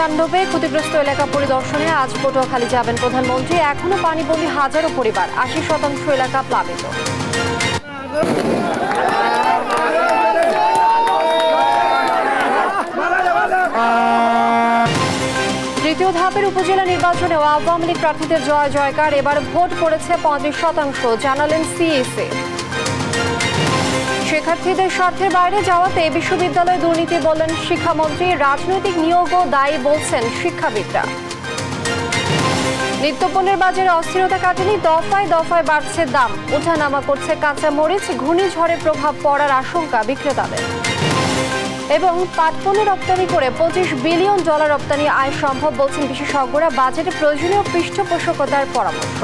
তাণ্ডবে ক্ষতিগ্রস্ত এলাকা পরিদর্শনে আজ পটুয়াখালী যাবেন প্রধানমন্ত্রী এখনও পানিবন্দী হাজারো পরিবার আশি শতাংশ এলাকা প্লাবিত তৃতীয় ধাপের উপজেলা নির্বাচনে আওয়ামী লীগ প্রার্থীদের জয় জয়কার এবার ভোট পড়েছে পঁয়ত্রিশ শতাংশ জানালেন সিএসএ শিক্ষার্থীদের স্বার্থের বাইরে যাওয়াতে বিশ্ববিদ্যালয় দুর্নীতি বললেন শিক্ষামন্ত্রী রাজনৈতিক ও দায়ী বলছেন শিক্ষাবিদরা নিত্যপণ্যের বাজারে অস্থিরতা কাটেনি দফায় দফায় বাড়ছে দাম ওঠানামা করছে কাঁচা মরিচ ঘূর্ণিঝড়ে প্রভাব পড়ার আশঙ্কা বিক্রেতাদের এবং পাটপণ্য রপ্তানি করে পঁচিশ বিলিয়ন ডলার রপ্তানি আয় সম্ভব বলছেন বিশেষজ্ঞরা বাজেটে প্রয়োজনীয় পৃষ্ঠপোষকতার পরামর্শ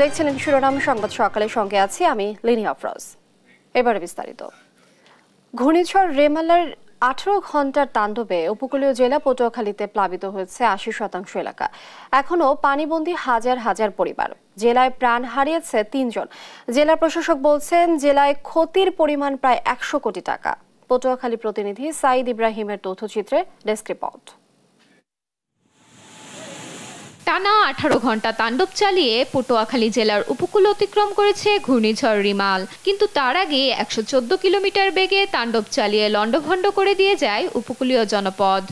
দেখছিলেন শিরোনাম সংবাদ সকালে সঙ্গে আছি আমি লিনি আফরোজ এবারে বিস্তারিত ঘূর্ণিঝড় রেমালার আঠারো ঘন্টার তাণ্ডবে উপকূলীয় জেলা পটুয়াখালীতে প্লাবিত হয়েছে আশি শতাংশ এলাকা এখনও পানিবন্দী হাজার হাজার পরিবার জেলায় প্রাণ হারিয়েছে তিনজন জেলা প্রশাসক বলছেন জেলায় ক্ষতির পরিমাণ প্রায় একশো কোটি টাকা পটুয়াখালী প্রতিনিধি সাইদ ইব্রাহিমের তথ্যচিত্রে ডেস্ক রিপোর্ট টানা আঠারো ঘন্টা তাণ্ডব চালিয়ে পটুয়াখালী জেলার উপকূল অতিক্রম করেছে ঘূর্ণিঝড় রিমাল কিন্তু তার আগে একশো কিলোমিটার বেগে তাণ্ডব চালিয়ে লণ্ডভণ্ড করে দিয়ে যায় উপকূলীয় জনপদ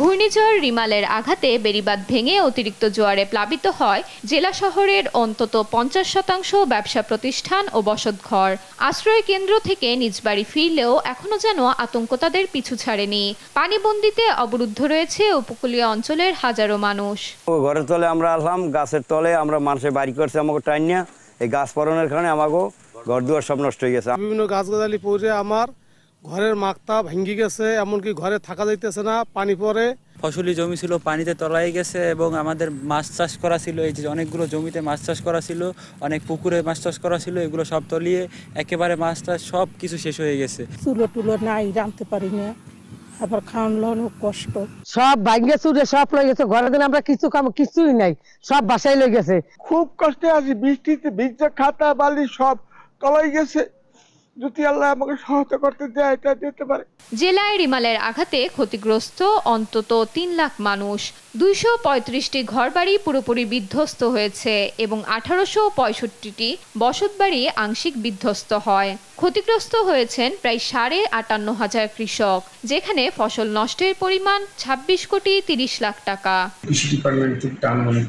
ঘূর্ণিঝড় রিমালের আঘাতে বেড়িবাঁধ ভেঙে অতিরিক্ত জোয়ারে প্লাবিত হয় জেলা শহরের অন্তত পঞ্চাশ শতাংশ ব্যবসা প্রতিষ্ঠান ও বসতঘর আশ্রয় কেন্দ্র থেকে নিজ বাড়ি ফিরলেও এখনও যেন আতঙ্ক তাদের পিছু ছাড়েনি পানিবন্দিতে অবরুদ্ধ রয়েছে উপকূলীয় অঞ্চলের হাজারো মানুষ ঘরের তলে আমরা আসলাম গাছের তলে আমরা মানুষের বাড়ি করছে আমাকে টাইনিয়া এই গাছ পরনের কারণে আমাকে ঘর দুয়ার সব নষ্ট হয়ে গেছে বিভিন্ন গাছ গাছালি পড়ে আমার ঘরের মাকতা ভেঙ্গি গেছে এমনকি ঘরে থাকা যাইতেছে না পানি পরে ফসলি জমি ছিল পানিতে তলাই গেছে এবং আমাদের মাছ চাষ করা ছিল এই যে অনেকগুলো জমিতে মাছ চাষ করা ছিল অনেক পুকুরে মাছ চাষ করা ছিল এগুলো সব তলিয়ে একেবারে মাছ চাষ সব কিছু শেষ হয়ে গেছে চুলো টুলো নাই রাঁধতে পারি না আবার খাওয়ান কষ্ট সব ভাঙ্গে চুরে সব লয়ে গেছে ঘরে দিন আমরা কিছু কাম কিছুই নাই সব বাসায় লয়ে গেছে খুব কষ্টে আছি বৃষ্টিতে ভিজে খাতা বালি সব তলাই গেছে জেলায় রিমালের আঘাতে ক্ষতিগ্রস্ত অন্তত তিন লাখ মানুষ দুইশো পঁয়ত্রিশটি ঘরবাড়ি পুরোপুরি বিধ্বস্ত হয়েছে এবং আঠারোশো পঁয়ষট্টিটি বসতবাড়ি আংশিক বিধ্বস্ত হয় ক্ষতিগ্রস্ত হয়েছেন প্রায় সাড়ে আটান্ন হাজার কৃষক যেখানে ফসল নষ্টের পরিমাণ ২৬ কোটি তিরিশ লাখ টাকা কৃষি ডিপার্টমেন্ট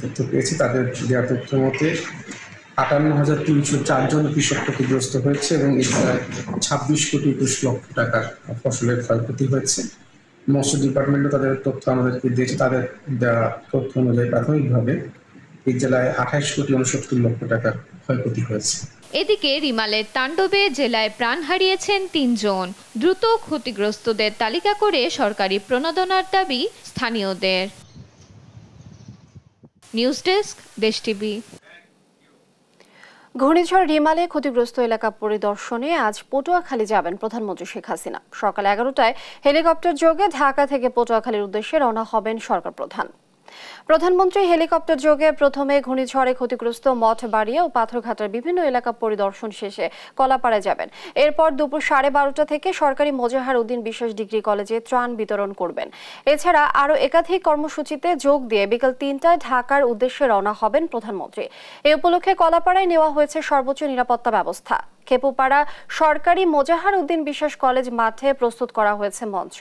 থেকে পেয়েছে তাদের দেওয়া তথ্য মতে আটান্ন হাজার তিনশো চারজন কৃষক ক্ষতিগ্রস্ত হয়েছে এবং এর ছাব্বিশ কোটি একুশ লক্ষ টাকার ফসলের ক্ষয়ক্ষতি হয়েছে মৎস্য ডিপার্টমেন্টও তাদের তথ্য আমাদেরকে দিয়েছে তাদের দেওয়া তথ্য অনুযায়ী প্রাথমিকভাবে এই জেলায় আঠাশ কোটি উনসত্তর লক্ষ টাকার ক্ষয়ক্ষতি হয়েছে এদিকে রিমালের তাণ্ডবে জেলায় প্রাণ হারিয়েছেন তিনজন দ্রুত ক্ষতিগ্রস্তদের তালিকা করে সরকারি প্রণোদনার দাবি স্থানীয়দের নিউজ ডেস্ক দেশ টিভি ঘূর্ণিঝড় রিমালে ক্ষতিগ্রস্ত এলাকা পরিদর্শনে আজ পটুয়াখালী যাবেন প্রধানমন্ত্রী শেখ হাসিনা সকাল এগারোটায় হেলিকপ্টার যোগে ঢাকা থেকে পটুয়াখালীর উদ্দেশ্যে রওনা হবেন সরকার প্রধান প্রধানমন্ত্রী হেলিকপ্টার যোগে প্রথমে ঘূর্ণিঝড়ে ক্ষতিগ্রস্ত মঠ বাড়িয়ে ও পাথরঘাটার বিভিন্ন এলাকা পরিদর্শন শেষে কলাপাড়ায় যাবেন এরপর দুপুর সাড়ে বারোটা থেকে সরকারি মোজাহার উদ্দিন বিশেষ ডিগ্রি কলেজে ত্রাণ বিতরণ করবেন এছাড়া আরও একাধিক কর্মসূচিতে যোগ দিয়ে বিকাল তিনটায় ঢাকার উদ্দেশ্যে রওনা হবেন প্রধানমন্ত্রী এ উপলক্ষে কলাপাড়ায় নেওয়া হয়েছে সর্বোচ্চ নিরাপত্তা ব্যবস্থা খেপুপাড়া সরকারি মোজাহার উদ্দিন বিশেষ কলেজ মাঠে প্রস্তুত করা হয়েছে মঞ্চ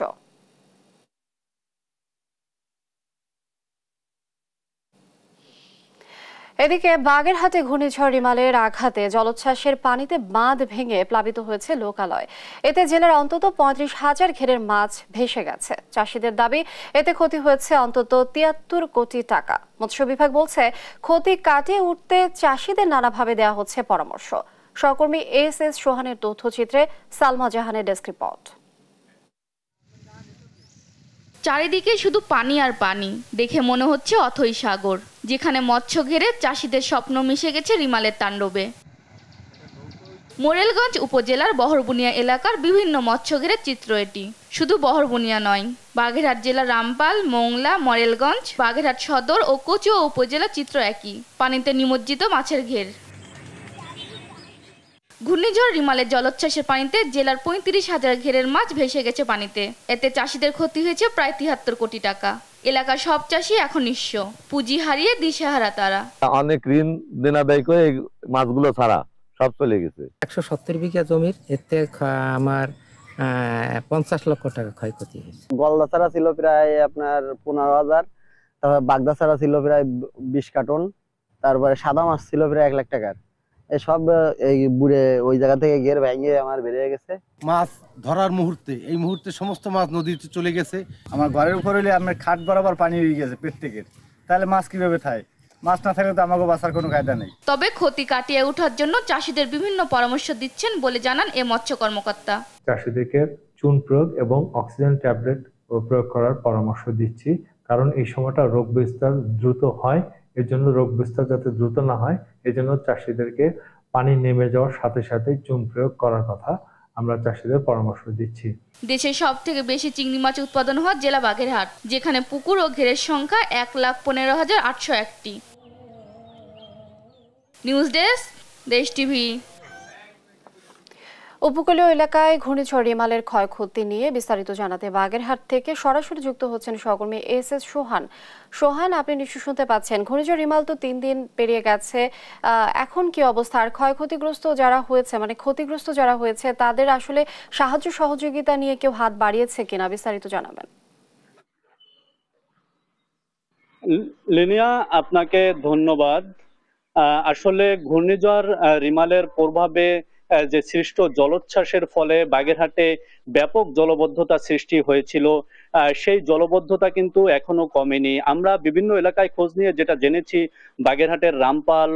এদিকে বাগেরহাটে ঘূর্ণিঝড় রিমালের আঘাতে জলোচ্ছ্বাসের পানিতে বাঁধ ভেঙে প্লাবিত হয়েছে লোকালয় এতে জেলার অন্তত পঁয়ত্রিশ হাজার ঘেরের মাছ ভেসে গেছে চাষিদের দাবি এতে ক্ষতি হয়েছে অন্তত তিয়াত্তর কোটি টাকা মৎস্য বিভাগ বলছে ক্ষতি কাটিয়ে উঠতে চাষিদের নানাভাবে দেওয়া হচ্ছে পরামর্শ সহকর্মী এস এস সোহানের তথ্যচিত্রে সালমা জাহানের ডেস্ক রিপোর্ট চারিদিকে শুধু পানি আর পানি দেখে মনে হচ্ছে অথই সাগর যেখানে মৎস্য ঘেরে চাষিদের স্বপ্ন মিশে গেছে রিমালের তাণ্ডবে মোরেলগঞ্জ উপজেলার বহরবুনিয়া এলাকার বিভিন্ন মৎস্যঘেরের চিত্র এটি শুধু বহরবুনিয়া নয় বাঘেরহাট জেলা রামপাল মোংলা মরেলগঞ্জ বাঘেরহাট সদর ও কচুয়া উপজেলা চিত্র একই পানিতে নিমজ্জিত মাছের ঘের ঘূর্ণিঝড় রিমালের জলোচ্ছ্বাসের পানিতে জেলার পঁয়ত্রিশ হাজার ঘেরের মাছ ভেসে গেছে পানিতে এতে চাষিদের ক্ষতি হয়েছে প্রায় তিহাত্তর কোটি টাকা এলাকার সব চাষি এখন নিঃস্ব পুঁজি হারিয়ে দিশেহারা তারা অনেক ঋণ দেনা ব্যয় করে মাছগুলো ছাড়া সব চলে গেছে একশো সত্তর বিঘা জমির এতে আমার পঞ্চাশ লক্ষ টাকা ক্ষয়ক্ষতি হয়েছে গলদা ছাড়া ছিল প্রায় আপনার পনেরো হাজার তারপর বাগদা ছাড়া ছিল প্রায় বিশ কার্টন তারপরে সাদা মাছ ছিল প্রায় এক লাখ টাকার সব এই বুড়ে ওই জায়গা থেকে গের ভেঙে আমার বেরিয়ে গেছে মাছ ধরার মুহূর্তে এই মুহূর্তে সমস্ত মাছ নদীতে চলে গেছে আমার ঘরের উপর হইলে আমার খাট বরাবর পানি হয়ে গেছে প্রত্যেকের তাহলে মাছ কিভাবে খায় মাছ না থাকলে তো আমাকে বাঁচার কোনো কায়দা নেই তবে ক্ষতি কাটিয়ে ওঠার জন্য চাষিদের বিভিন্ন পরামর্শ দিচ্ছেন বলে জানান এ মৎস্য কর্মকর্তা চাষিদেরকে চুন প্রয়োগ এবং অক্সিজেন ট্যাবলেট প্রয়োগ করার পরামর্শ দিচ্ছি কারণ এই সময়টা রোগ বিস্তার দ্রুত হয় এর জন্য রোগ বিস্তার যাতে দ্রুত না হয় এজন্য চাষিদেরকে পানি নেমে যাওয়ার সাথে সাথে চুন প্রয়োগ করার কথা আমরা চাষিদের পরামর্শ দিচ্ছি দেশের সব থেকে বেশি চিংড়ি মাছ উৎপাদন হয় জেলা বাগেরহাট যেখানে পুকুর ও ঘেরের সংখ্যা এক লাখ পনেরো হাজার আটশো একটি নিউজ ডেস্ক দেশ টিভি উপকূলীয় এলাকায় ঘূর্ণিঝড় রিমালের ক্ষয়ক্ষতি নিয়ে বিস্তারিত জানাতে বাগেরহাট থেকে সরাসরি যুক্ত হচ্ছেন সহকর্মী এস এস সোহান সোহান আপনি নিশ্চয় শুনতে পাচ্ছেন ঘূর্ণিঝড় রিমাল তো তিন দিন পেরিয়ে গেছে এখন কি অবস্থা আর ক্ষয়ক্ষতিগ্রস্ত যারা হয়েছে মানে ক্ষতিগ্রস্ত যারা হয়েছে তাদের আসলে সাহায্য সহযোগিতা নিয়ে কেউ হাত বাড়িয়েছে কিনা বিস্তারিত জানাবেন লিনিয়া আপনাকে ধন্যবাদ আসলে ঘূর্ণিঝড় রিমালের প্রভাবে যে সৃষ্ট জলোচ্ছ্বাসের ফলে বাগেরহাটে ব্যাপক জলবদ্ধতা সৃষ্টি হয়েছিল সেই জলবদ্ধতা কিন্তু এখনো কমেনি আমরা বিভিন্ন এলাকায় খোঁজ নিয়ে যেটা জেনেছি বাগেরহাটের রামপাল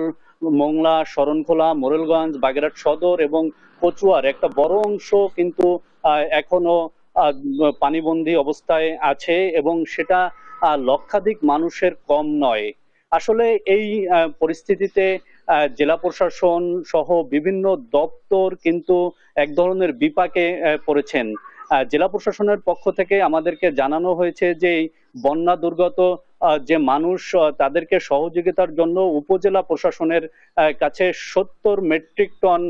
মোংলা শরণখোলা মোরেলগঞ্জ বাগেরহাট সদর এবং কচুয়ার একটা বড় অংশ কিন্তু এখনো পানিবন্দী অবস্থায় আছে এবং সেটা লক্ষাধিক মানুষের কম নয় আসলে এই পরিস্থিতিতে জেলা প্রশাসন সহ বিভিন্ন দপ্তর কিন্তু এক ধরনের বিপাকে পড়েছেন জেলা প্রশাসনের পক্ষ থেকে আমাদেরকে জানানো হয়েছে যে বন্যা দুর্গত যে মানুষ তাদেরকে সহযোগিতার জন্য উপজেলা প্রশাসনের কাছে সত্তর মেট্রিক টন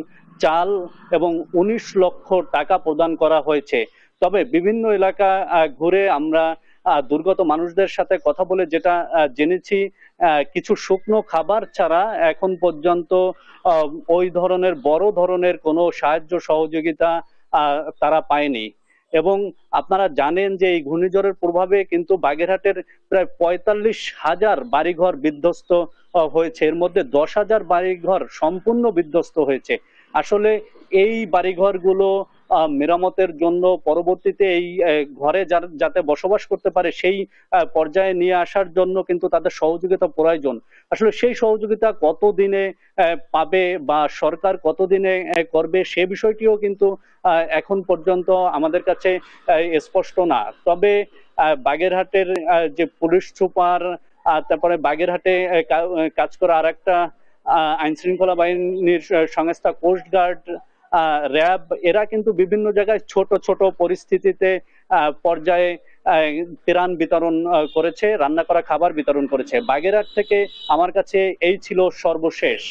চাল এবং ১৯ লক্ষ টাকা প্রদান করা হয়েছে তবে বিভিন্ন এলাকা ঘুরে আমরা দুর্গত মানুষদের সাথে কথা বলে যেটা জেনেছি কিছু শুকনো খাবার ছাড়া এখন পর্যন্ত ওই ধরনের বড় ধরনের কোনো সাহায্য সহযোগিতা তারা পায়নি এবং আপনারা জানেন যে এই ঘূর্ণিঝড়ের প্রভাবে কিন্তু বাগেরহাটের প্রায় পঁয়তাল্লিশ হাজার বাড়িঘর বিধ্বস্ত হয়েছে এর মধ্যে দশ হাজার বাড়িঘর সম্পূর্ণ বিধ্বস্ত হয়েছে আসলে এই বাড়িঘরগুলো মেরামতের জন্য পরবর্তীতে এই ঘরে যাতে বসবাস করতে পারে সেই পর্যায়ে নিয়ে আসার জন্য কিন্তু তাদের সহযোগিতা প্রয়োজন আসলে সেই সহযোগিতা কতদিনে পাবে বা সরকার কতদিনে করবে সে বিষয়টিও কিন্তু এখন পর্যন্ত আমাদের কাছে স্পষ্ট না তবে বাগেরহাটের যে পুলিশ সুপার তারপরে বাগেরহাটে কাজ করা আর একটা আইনশৃঙ্খলা বাহিনীর সংস্থা কোস্টগার্ড র্যাব এরা কিন্তু বিভিন্ন জায়গায় ছোট ছোট পরিস্থিতিতে পর্যায়ে ত্রাণ বিতরণ করেছে রান্না করা খাবার বিতরণ করেছে বাগেরহাট থেকে আমার কাছে এই ছিল সর্বশেষ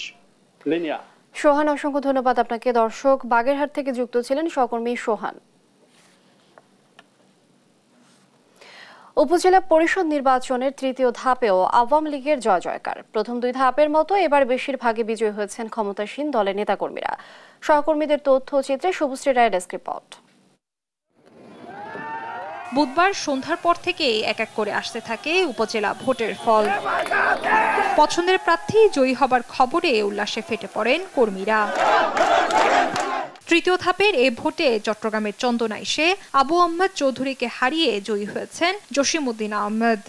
লিনিয়া সোহান অসংখ্য ধন্যবাদ আপনাকে দর্শক বাগেরহাট থেকে যুক্ত ছিলেন সহকর্মী সোহান উপজেলা পরিষদ নির্বাচনের তৃতীয় ধাপেও আওয়ামী লীগের জয় জয়কার প্রথম দুই ধাপের মতো এবার বেশিরভাগই বিজয়ী হয়েছেন ক্ষমতাসীন দলের নেতাকর্মীরা সহকর্মীদের তথ্য চিত্রে শুভশ্রী রায় ডেস্ক রিপোর্ট বুধবার সন্ধ্যার পর থেকে এক এক করে আসতে থাকে উপজেলা ভোটের ফল পছন্দের প্রার্থী জয়ী হবার খবরে উল্লাসে ফেটে পড়েন কর্মীরা তৃতীয় ধাপের এ ভোটে চট্টগ্রামের চন্দনা এসে আবু আহমদ চৌধুরীকে হারিয়ে জয়ী হয়েছেন জসিমুদ্দিন আহমদ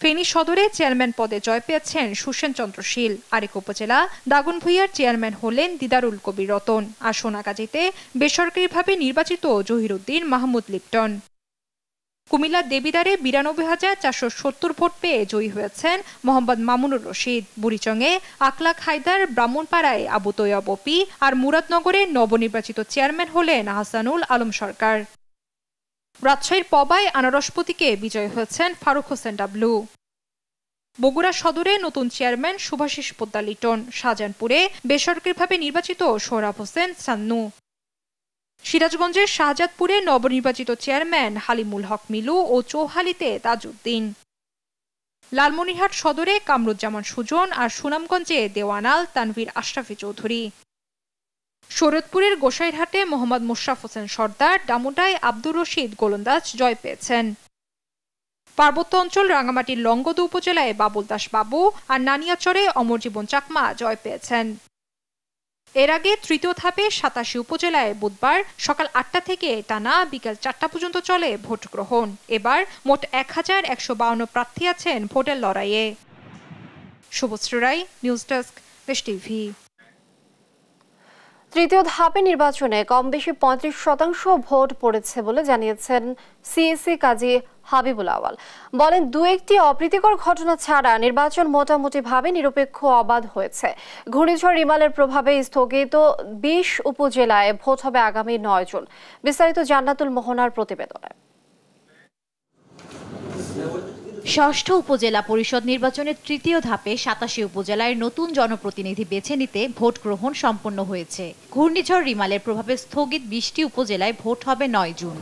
ফেনী সদরে চেয়ারম্যান পদে জয় পেয়েছেন সুসেন চন্দ্রশীল আরেক উপজেলা ভুইয়ার চেয়ারম্যান হলেন দিদারুল কবির রতন আর সোনাগাজীতে বেসরকারিভাবে নির্বাচিত জহিরুদ্দিন মাহমুদ লিপ্টন কুমিল্লা দেবিদারে বিরানব্বই হাজার চারশো সত্তর ভোট পেয়ে জয়ী হয়েছেন মোহাম্মদ মামুনুর রশিদ বুড়িচংয়ে আকলাক হায়দার ব্রাহ্মণপাড়ায় আবু তৈয়া বপি আর মুরাদনগরে নবনির্বাচিত চেয়ারম্যান হলেন আহসানুল আলম সরকার রাজশাহীর পবায় আনারসপতিকে বিজয় হয়েছেন ফারুক হোসেন ডাবলু বগুড়া সদরে নতুন চেয়ারম্যান শুভাশিস পোদ্দা লিটন শাহজাহানপুরে বেসরকারিভাবে নির্বাচিত সোহরাব হোসেন সান্নু সিরাজগঞ্জের শাহজাদপুরে নবনির্বাচিত চেয়ারম্যান হালিমুল হক মিলু ও চৌহালিতে তাজউদ্দিন লালমনিরহাট সদরে কামরুজ্জামান সুজন আর সুনামগঞ্জে দেওয়ানাল তানভীর আশরাফি চৌধুরী শরৎপুরের গোসাইরহাটে মোহাম্মদ মোশরাফ হোসেন সর্দার ডামুডায় আব্দুর রশিদ গোলন্দাজ জয় পেয়েছেন পার্বত্য অঞ্চল রাঙামাটির লঙ্গদ উপজেলায় বাবুল দাস বাবু আর নানিয়াচরে অমরজীবন চাকমা জয় পেয়েছেন এর আগে তৃতীয় ধাপে সাতাশি উপজেলায় বুধবার সকাল আটটা থেকে টানা বিকাল চারটা পর্যন্ত চলে ভোট গ্রহণ এবার মোট এক হাজার একশো বাউন্ন প্রার্থী আছেন ভোটের লড়াইয়ে শুভশ্রী রায় নিউজ ডেস্ক বেশ টিভি তৃতীয় ধাপে নির্বাচনে কম বেশি পঁয়ত্রিশ শতাংশ ভোট পড়েছে বলে জানিয়েছেন সিএসি কাজী হাবিবুল আওয়াল বলেন দু একটি অপ্রীতিকর ঘটনা ছাড়া নির্বাচন মোটামুটিভাবে নিরপেক্ষ অবাধ হয়েছে ঘূর্ণিঝড় রিমালের প্রভাবে স্থগিত বিশ উপজেলায় ভোট হবে আগামী নয় জুন বিস্তারিত জান্নাতুল মোহনার প্রতিবেদনে ষষ্ঠ উপজেলা পরিষদ নির্বাচনের তৃতীয় ধাপে সাতাশি উপজেলায় নতুন জনপ্রতিনিধি বেছে নিতে ভোট গ্রহণ সম্পন্ন হয়েছে ঘূর্ণিঝড় রিমালের প্রভাবে স্থগিত বিশটি উপজেলায় ভোট হবে নয় জুন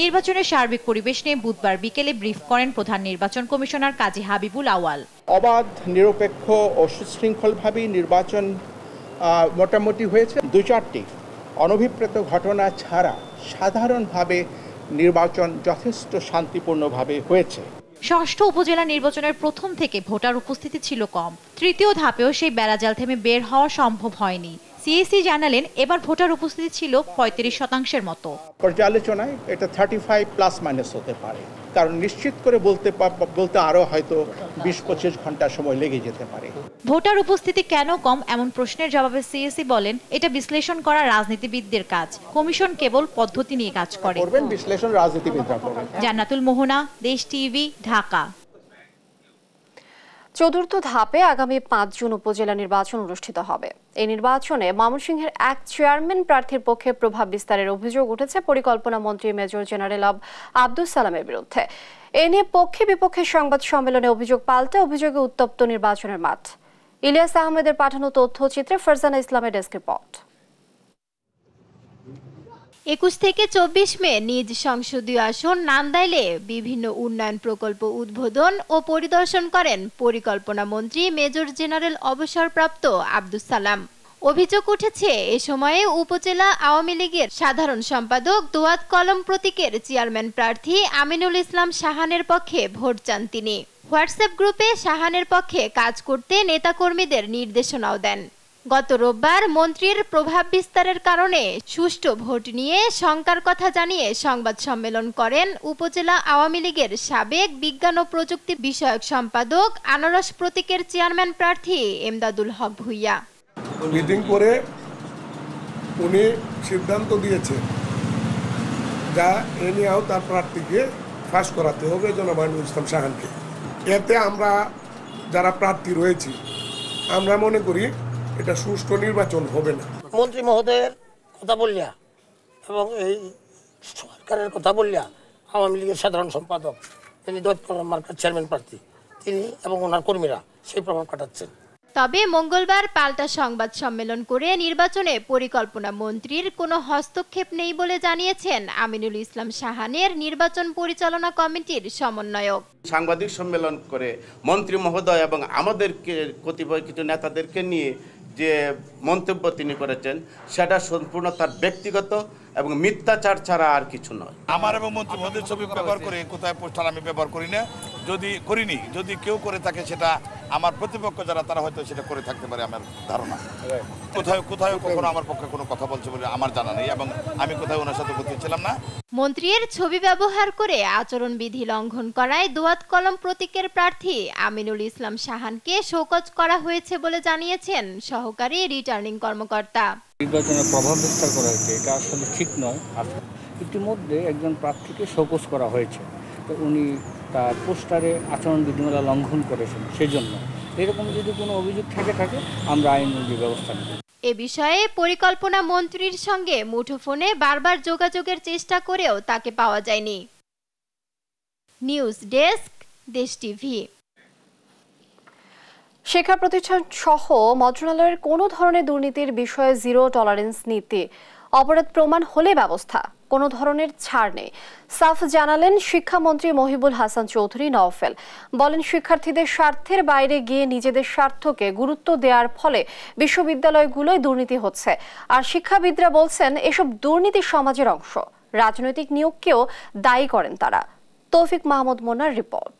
নির্বাচনের সার্বিক পরিবেশ নিয়ে বুধবার বিকেলে ব্রিফ করেন প্রধান নির্বাচন কমিশনার কাজী হাবিবুল আওয়াল অবাধ নিরপেক্ষ ও সুশৃঙ্খলভাবেই নির্বাচন মোটামুটি হয়েছে দু চারটি অনভিপ্রেত ঘটনা ছাড়া সাধারণভাবে নির্বাচন যথেষ্ট শান্তিপূর্ণভাবে হয়েছে ষষ্ঠ উপজেলা নির্বাচনের প্রথম থেকে ভোটার উপস্থিতি ছিল কম তৃতীয় ধাপেও সেই বেড়াজাল থেমে বের হওয়া সম্ভব হয়নি সিএসি জানালেন এবার ভোটার উপস্থিতি ছিল পঁয়ত্রিশ শতাংশের মতো পর্যালোচনায় এটা থার্টি ফাইভ প্লাস মাইনাস হতে পারে কারণ নিশ্চিত করে বলতে বলতে আরো হয়তো বিশ পঁচিশ ঘন্টা সময় লেগে যেতে পারে ভোটার উপস্থিতি কেন কম এমন প্রশ্নের জবাবে সিএসি বলেন এটা বিশ্লেষণ করা রাজনীতিবিদদের কাজ কমিশন কেবল পদ্ধতি নিয়ে কাজ করে করবেন বিশ্লেষণ রাজনীতিবিদরা করবেন জান্নাতুল মোহনা দেশ টিভি ঢাকা চতুর্থ ধাপে আগামী পাঁচ জুন উপজেলা নির্বাচন অনুষ্ঠিত হবে এই নির্বাচনে ময়মনসিংহের এক চেয়ারম্যান প্রার্থীর পক্ষে প্রভাব বিস্তারের অভিযোগ উঠেছে পরিকল্পনা মন্ত্রী মেজর জেনারেল আব আব্দুল সালামের বিরুদ্ধে এ নিয়ে পক্ষে বিপক্ষে সংবাদ সম্মেলনে অভিযোগ পাল্টে অভিযোগে উত্তপ্ত নির্বাচনের মাঠ ইলিয়াস আহমেদের পাঠানো তথ্যচিত্রে ফারজানা ইসলামের ডেস্ক রিপোর্ট একুশ থেকে চব্বিশ মে নিজ সংসদীয় আসন নান্দাইলে বিভিন্ন উন্নয়ন প্রকল্প উদ্বোধন ও পরিদর্শন করেন পরিকল্পনা মন্ত্রী মেজর জেনারেল অবসরপ্রাপ্ত আব্দুস সালাম অভিযোগ উঠেছে এ সময়ে উপজেলা আওয়ামী লীগের সাধারণ সম্পাদক দোয়াত কলম প্রতীকের চেয়ারম্যান প্রার্থী আমিনুল ইসলাম শাহানের পক্ষে ভোট চান তিনি হোয়াটসঅ্যাপ গ্রুপে শাহানের পক্ষে কাজ করতে নেতাকর্মীদের নির্দেশনাও দেন গত রোববার মন্ত্রীর প্রভাব বিস্তারের কারণে সুষ্ঠু ভোট নিয়ে শঙ্কার কথা জানিয়ে সংবাদ সম্মেলন করেন উপজেলা আওয়ামী লীগের সাবেক বিজ্ঞান ও প্রযুক্তি বিষয়ক সম্পাদক আনারস প্রতীকের চেয়ারম্যান প্রার্থী এমদাদুল হক ভুইয়া মিটিং করে উনি সিদ্ধান্ত দিয়েছেন যা এ নিয়েও তার প্রার্থীকে ফাঁস করাতে হবে জনমানুল ইসলাম সাহানকে এতে আমরা যারা প্রার্থী রয়েছি আমরা মনে করি এটা সুষ্ঠু নির্বাচন হবে না মন্ত্রী মহোদয়ের কথা বললিয়া এবং এই সরকারের কথা বললিয়া আওয়ামী লীগের সাধারণ সম্পাদক তিনি মার্কার চেয়ারম্যান প্রার্থী তিনি এবং ওনার কর্মীরা সেই প্রভাব কাটাচ্ছেন তবে মঙ্গলবার পাল্টা সংবাদ সম্মেলন করে নির্বাচনে পরিকল্পনা মন্ত্রীর কোনো হস্তক্ষেপ নেই বলে জানিয়েছেন আমিনুল ইসলাম সাহানের নির্বাচন পরিচালনা কমিটির সমন্বয়ক সাংবাদিক সম্মেলন করে মন্ত্রী মহোদয় এবং আমাদেরকে কতিপয় কিছু নেতাদেরকে নিয়ে যে মন্তব্য তিনি করেছেন সেটা সম্পূর্ণ তার ব্যক্তিগত এবং মিথ্যাচার ছাড়া আর কিছু নয় আমার এবং মন্ত্রী মোদীর ছবি ব্যবহার করে কোথায় পোস্টার আমি ব্যবহার করি না যদি করিনি যদি কেউ করে থাকে সেটা আমার প্রতিপক্ষ যারা তারা হয়তো সেটা করে থাকতে পারে আমার ধারণা কোথায় কোথায় কখনো আমার পক্ষে কোনো কথা বলছে বলে আমার জানা নেই এবং আমি কোথায় ওনার সাথে উপস্থিত ছিলাম না মন্ত্রীর ছবি ব্যবহার করে আচরণ বিধি লঙ্ঘন করায় দোয়াত কলম প্রতীকের প্রার্থী আমিনুল ইসলাম শাহানকে শোকজ করা হয়েছে বলে জানিয়েছেন সহকারী রিটার্নিং কর্মকর্তা নির্বাচনে প্রভাব বিস্তার করা হয়েছে এটা আসলে ঠিক নয় আসলে ইতিমধ্যে একজন প্রার্থীকে শোকস করা হয়েছে তো উনি তার পোস্টারে আচরণ বিধিমালা লঙ্ঘন করেছেন সেজন্য এরকম যদি কোনো অভিযোগ থাকে থাকে আমরা আইন অনুযায়ী ব্যবস্থা নেব এ বিষয়ে পরিকল্পনা মন্ত্রীর সঙ্গে মুঠোফোনে বারবার যোগাযোগের চেষ্টা করেও তাকে পাওয়া যায়নি নিউজ ডেস্ক দেশ টিভি শিক্ষা প্রতিষ্ঠান সহ মন্ত্রণালয়ের কোনো ধরনের দুর্নীতির বিষয়ে জিরো টলারেন্স নীতি অপরাধ প্রমাণ হলে ব্যবস্থা কোনো ধরনের ছাড় নেই সাফ জানালেন শিক্ষামন্ত্রী মহিবুল হাসান চৌধুরী নওফেল বলেন শিক্ষার্থীদের স্বার্থের বাইরে গিয়ে নিজেদের স্বার্থকে গুরুত্ব দেওয়ার ফলে বিশ্ববিদ্যালয়গুলোয় দুর্নীতি হচ্ছে আর শিক্ষাবিদরা বলছেন এসব দুর্নীতি সমাজের অংশ রাজনৈতিক নিয়োগকেও দায়ী করেন তারা তৌফিক মাহমুদ মোনার রিপোর্ট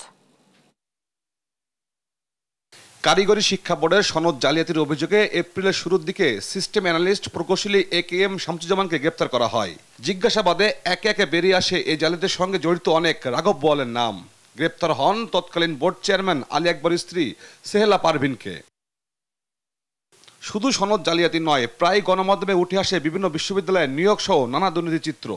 কারিগরি শিক্ষা বোর্ডের সনদ জালিয়াতির অভিযোগে এপ্রিলের শুরুর দিকে সিস্টেম অ্যানালিস্ট প্রকৌশলী এ কে এম শামসুজ্জামানকে গ্রেপ্তার করা হয় জিজ্ঞাসাবাদে একে একে বেরিয়ে আসে এই জালিয়াতির সঙ্গে জড়িত অনেক রাঘব বোয়ালের নাম গ্রেপ্তার হন তৎকালীন বোর্ড চেয়ারম্যান আলী আকবর স্ত্রী সেহেলা পারভিনকে শুধু সনদ জালিয়াতি নয় প্রায় গণমাধ্যমে উঠে আসে বিভিন্ন বিশ্ববিদ্যালয়ের নিয়োগ সহ নানা দুর্নীতি চিত্র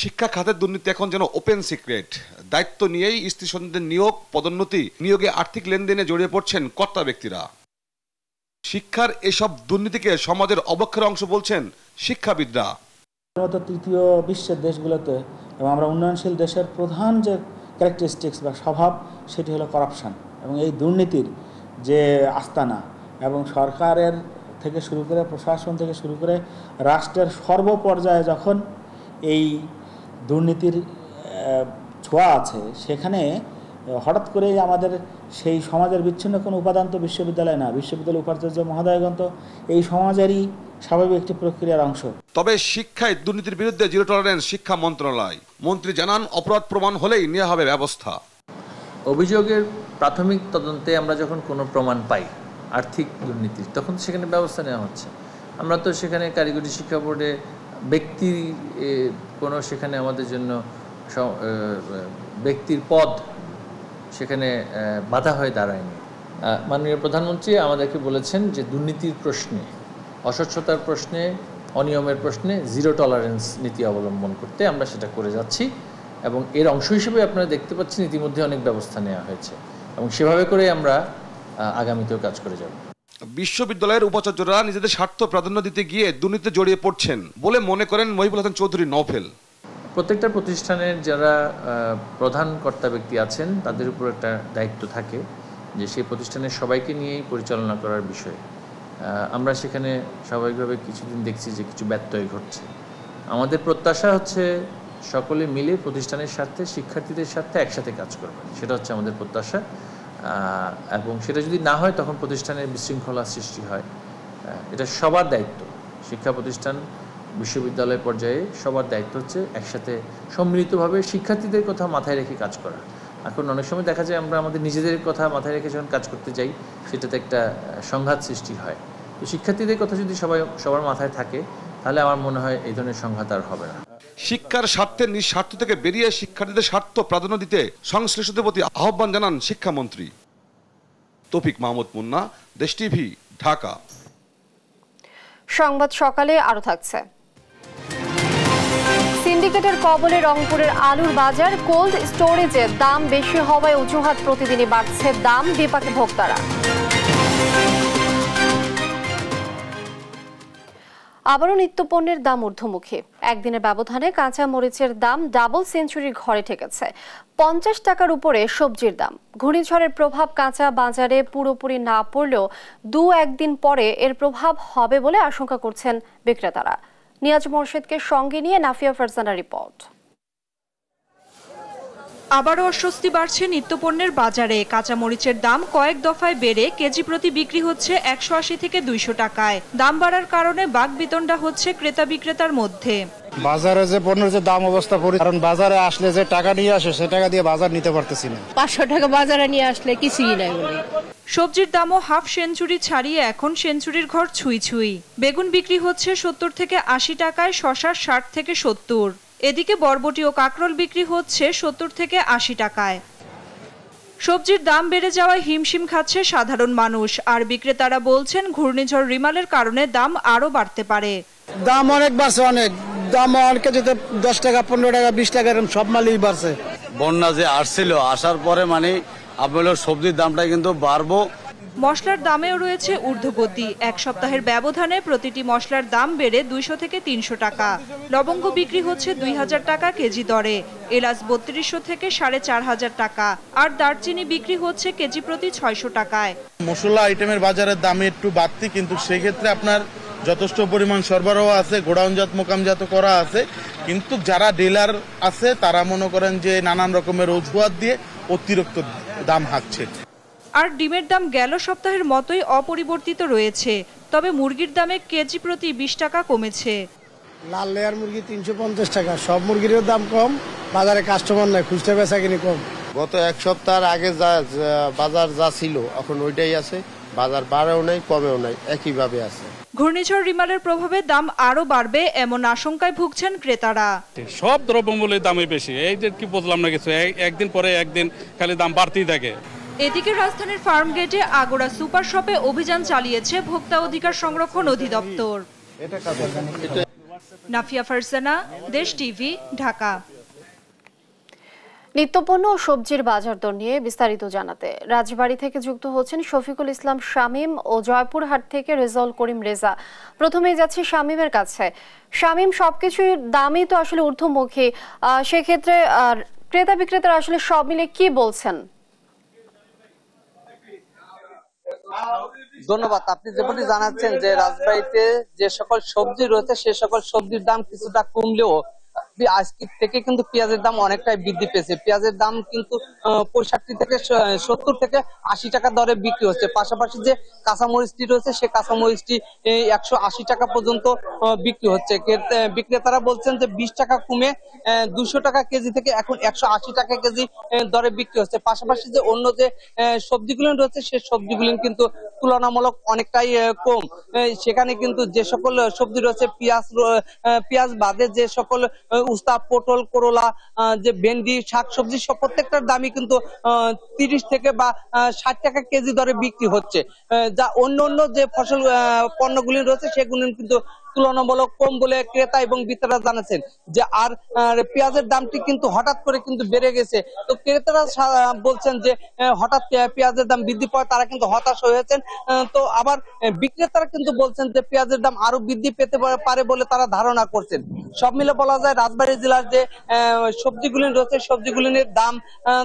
শিক্ষা খাতের দুর্নীতি এখন যেন ওপেন সিক্রেট দায়িত্ব নিয়েই স্ত্রী সন্তানদের নিয়োগ পদোন্নতি নিয়োগে আর্থিক লেনদেনে জড়িয়ে পড়ছেন কর্তা ব্যক্তিরা শিক্ষার এসব দুর্নীতিকে সমাজের অবক্ষের অংশ বলছেন শিক্ষাবিদরা তৃতীয় বিশ্বের দেশগুলোতে এবং আমরা উন্নয়নশীল দেশের প্রধান যে ক্যারেক্টারিস্টিক্স বা স্বভাব সেটি হলো করাপশান এবং এই দুর্নীতির যে আস্তানা এবং সরকারের থেকে শুরু করে প্রশাসন থেকে শুরু করে রাষ্ট্রের সর্বপর্যায়ে যখন এই দুর্নীতির ছোঁয়া আছে সেখানে হঠাৎ করে আমাদের সেই সমাজের বিচ্ছিন্ন কোনো উপাদান তো বিশ্ববিদ্যালয় না বিশ্ববিদ্যালয় উপাচার্য মহাদয়গণ তো এই সমাজেরই স্বাভাবিক একটি প্রক্রিয়ার অংশ তবে শিক্ষায় দুর্নীতির বিরুদ্ধে জিরো টলারেন্স শিক্ষা মন্ত্রণালয় মন্ত্রী জানান অপরাধ প্রমাণ হলেই নেওয়া হবে ব্যবস্থা অভিযোগের প্রাথমিক তদন্তে আমরা যখন কোনো প্রমাণ পাই আর্থিক দুর্নীতির তখন সেখানে ব্যবস্থা নেওয়া হচ্ছে আমরা তো সেখানে কারিগরি শিক্ষা বোর্ডে ব্যক্তি কোনো সেখানে আমাদের জন্য ব্যক্তির পদ সেখানে বাধা হয়ে দাঁড়ায়নি মাননীয় প্রধানমন্ত্রী আমাদেরকে বলেছেন যে দুর্নীতির প্রশ্নে অস্বচ্ছতার প্রশ্নে অনিয়মের প্রশ্নে জিরো টলারেন্স নীতি অবলম্বন করতে আমরা সেটা করে যাচ্ছি এবং এর অংশ হিসেবে আপনারা দেখতে পাচ্ছেন ইতিমধ্যে অনেক ব্যবস্থা নেওয়া হয়েছে এবং সেভাবে করে আমরা আগামীতেও কাজ করে যাব বিশ্ববিদ্যালয়ের উপাচার্যরা নিজেদের স্বার্থ প্রাধান্য দিতে গিয়ে দুর্নীতিতে জড়িয়ে পড়ছেন বলে মনে করেন মহিবুল হাসান চৌধুরী নফেল প্রত্যেকটা প্রতিষ্ঠানের যারা প্রধান কর্তা ব্যক্তি আছেন তাদের উপর একটা দায়িত্ব থাকে যে সেই প্রতিষ্ঠানের সবাইকে নিয়েই পরিচালনা করার বিষয়ে আমরা সেখানে স্বাভাবিকভাবে কিছুদিন দেখছি যে কিছু ব্যত্যয় ঘটছে আমাদের প্রত্যাশা হচ্ছে সকলে মিলে প্রতিষ্ঠানের স্বার্থে শিক্ষার্থীদের স্বার্থে একসাথে কাজ করবেন সেটা হচ্ছে আমাদের প্রত্যাশা এবং সেটা যদি না হয় তখন প্রতিষ্ঠানের বিশৃঙ্খলা সৃষ্টি হয় এটা সবার দায়িত্ব শিক্ষা প্রতিষ্ঠান বিশ্ববিদ্যালয় পর্যায়ে সবার দায়িত্ব হচ্ছে একসাথে সম্মিলিতভাবে শিক্ষার্থীদের কথা মাথায় রেখে কাজ করা এখন অনেক সময় দেখা যায় আমরা আমাদের নিজেদের কথা মাথায় রেখে যখন কাজ করতে যাই সেটাতে একটা সংঘাত সৃষ্টি হয় তো শিক্ষার্থীদের কথা যদি সবাই সবার মাথায় থাকে তাহলে আমার মনে হয় এই ধরনের সংঘাত আর হবে না শিক্ষার স্বার্থে নিঃস্বার্থ থেকে বেরিয়ে শিক্ষার্থীদের স্বার্থ প্রাধান্য দিতে সংশ্লিষ্টদের প্রতি আহ্বান জানান শিক্ষামন্ত্রী তফিক মাহমুদ মুন্না দেশ টিভি ঢাকা সংবাদ সকালে আরো থাকছে সিন্ডিকেটের কবলে রংপুরের আলুর বাজার কোল্ড স্টোরেজে দাম বেশি হওয়ায় অজুহাত প্রতিদিনই বাড়ছে দাম বিপাকে ভোক্তারা আবারও নিত্যপণ্যের দাম ঊর্ধ্বমুখী একদিনের ব্যবধানে কাঁচা মরিচের দাম ডাবল সেঞ্চুরি ঘরে ঠেকেছে পঞ্চাশ টাকার উপরে সবজির দাম ঘূর্ণিঝড়ের প্রভাব কাঁচা বাজারে পুরোপুরি না পড়লেও দু একদিন পরে এর প্রভাব হবে বলে আশঙ্কা করছেন বিক্রেতারা নিয়াজ মোর্শেদকে সঙ্গে নিয়ে নাফিয়া ফারজানা রিপোর্ট আবারও অস্বস্তি বাড়ছে নিত্যপণ্যের বাজারে কাঁচামরিচের দাম কয়েক দফায় বেড়ে কেজি প্রতি বিক্রি হচ্ছে একশো আশি থেকে দুইশো টাকায় দাম বাড়ার কারণে বাঘ বিতণ্ডা হচ্ছে ক্রেতা বিক্রেতার মধ্যে বাজারে যে পণ্যের যে দাম অবস্থা পড়ে কারণ বাজারে আসলে যে টাকা নিয়ে আসে সে টাকা দিয়ে বাজার নিতে পারতেছি না পাঁচশো টাকা বাজারে নিয়ে আসলে কিছুই নাই বলে সবজির দামও হাফ সেঞ্চুরি ছাড়িয়ে এখন সেঞ্চুরির ঘর ছুঁই ছুঁই বেগুন বিক্রি হচ্ছে সত্তর থেকে আশি টাকায় শশা ষাট থেকে সত্তর এদিকে বরবটি ও কাকরল বিক্রি হচ্ছে সত্তর থেকে আশি টাকায় সবজির দাম বেড়ে যাওয়ায় হিমশিম খাচ্ছে সাধারণ মানুষ আর বিক্রেতারা বলছেন ঘূর্ণিঝড় রিমালের কারণে দাম আরও বাড়তে পারে দাম অনেক বাড়ছে অনেক দাম অনেক যেতে দশ টাকা পনেরো টাকা বিশ টাকা এরকম সব মালই বাড়ছে বন্যা যে আসছিল আসার পরে মানে আপনার সবজির দামটা কিন্তু বাড়বো মশলার দামেও রয়েছে ঊর্ধ্বগতি এক সপ্তাহের ব্যবধানে প্রতিটি মশলার দাম বেড়ে দুইশো থেকে তিনশো টাকা লবঙ্গ বিক্রি হচ্ছে দুই হাজার টাকা কেজি দরে এলাচ বত্রিশশো থেকে সাড়ে চার হাজার টাকা আর দারচিনি বিক্রি হচ্ছে কেজি প্রতি ছয়শো টাকায় মশলা আইটেমের বাজারের দামে একটু বাড়তি কিন্তু সেক্ষেত্রে আপনার যথেষ্ট পরিমাণ সরবরাহ আছে গোডাউনজাত মোকামজাত করা আছে কিন্তু যারা ডিলার আছে তারা মনে করেন যে নানান রকমের অজুহাত দিয়ে অতিরিক্ত দাম হাঁকছে আর ডিমের দাম গেল সপ্তাহের মতোই অপরিবর্তিত রয়েছে তবে মুরগির দামে কেজি প্রতি বিশ টাকা কমেছে লাল লেয়ার মুরগি তিনশো পঞ্চাশ টাকা সব মুরগিরও দাম কম বাজারে কাস্টমার নাই খুচরা বেচা কিনে কম গত এক সপ্তাহ আগে যা বাজার যা ছিল এখন ওইটাই আছে বাজার বাড়েও নাই কমেও নাই একইভাবে আছে ঘূর্ণিঝড় রিমালের প্রভাবে দাম আরো বাড়বে এমন আশঙ্কায় ভুগছেন ক্রেতারা সব দ্রব্যমূল্যের দামই বেশি এই যে কি বুঝলাম না কিছু একদিন পরে একদিন খালি দাম বাড়তেই থাকে এদিকে রাজধানীর ফার্ম গেটে আগোড়া সুপার শপে অভিযান চালিয়েছে ভোক্তা অধিকার সংরক্ষণ অধিদপ্তর নাফিয়া ফারসানা দেশ টিভি ঢাকা নিত্যপণ্য ও সবজির বাজার দর নিয়ে বিস্তারিত জানাতে রাজবাড়ী থেকে যুক্ত হচ্ছেন শফিকুল ইসলাম শামীম ও জয়পুরহাট থেকে রেজল করিম রেজা প্রথমে যাচ্ছি শামীমের কাছে শামীম সবকিছুর দামই তো আসলে ঊর্ধ্বমুখী সেক্ষেত্রে ক্রেতা বিক্রেতারা আসলে সব মিলে কি বলছেন ধন্যবাদ আপনি যেমনটি জানাচ্ছেন যে রাজবাড়িতে যে সকল সবজি রয়েছে সে সকল সবজির দাম কিছুটা কমলেও আজকের থেকে কিন্তু পেঁয়াজের দাম অনেকটাই বৃদ্ধি পেয়েছে পেঁয়াজের দাম কিন্তু পঁয়ষট্টি থেকে সত্তর থেকে আশি টাকা দরে বিক্রি হচ্ছে পাশাপাশি যে কাঁচামরিচটি রয়েছে সে কাঁচামরিচটি একশো আশি টাকা পর্যন্ত বিক্রি হচ্ছে বিক্রেতারা বলছেন যে বিশ টাকা কমে দুশো টাকা কেজি থেকে এখন একশো আশি টাকা কেজি দরে বিক্রি হচ্ছে পাশাপাশি যে অন্য যে সবজিগুলি রয়েছে সে সবজিগুলি কিন্তু তুলনামূলক অনেকটাই কম সেখানে কিন্তু যে সকল সবজি রয়েছে পেঁয়াজ পেঁয়াজ বাদে যে সকল উস্তা পটল করলা যে ভেন্ডি শাকসবজি সব প্রত্যেকটার দামই কিন্তু তিরিশ থেকে বা ষাট টাকা কেজি দরে বিক্রি হচ্ছে যা অন্য অন্য যে ফসল পণ্যগুলি রয়েছে সেগুলি কিন্তু তুলনামূলক কম বলে ক্রেতা এবং বিক্রেতারা জানাচ্ছেন যে আর পেঁয়াজের দামটি কিন্তু হঠাৎ করে কিন্তু বেড়ে গেছে তো ক্রেতারা বলছেন যে হঠাৎ পেঁয়াজের দাম বৃদ্ধি পায় তারা কিন্তু হতাশ হয়েছেন তো আবার বিক্রেতারা কিন্তু বলছেন যে পেঁয়াজের দাম আরো বৃদ্ধি পেতে পারে বলে তারা ধারণা করছেন সব মিলে বলা যায় রাজবাড়ী জেলার যে সবজিগুলি রয়েছে সবজিগুলির দাম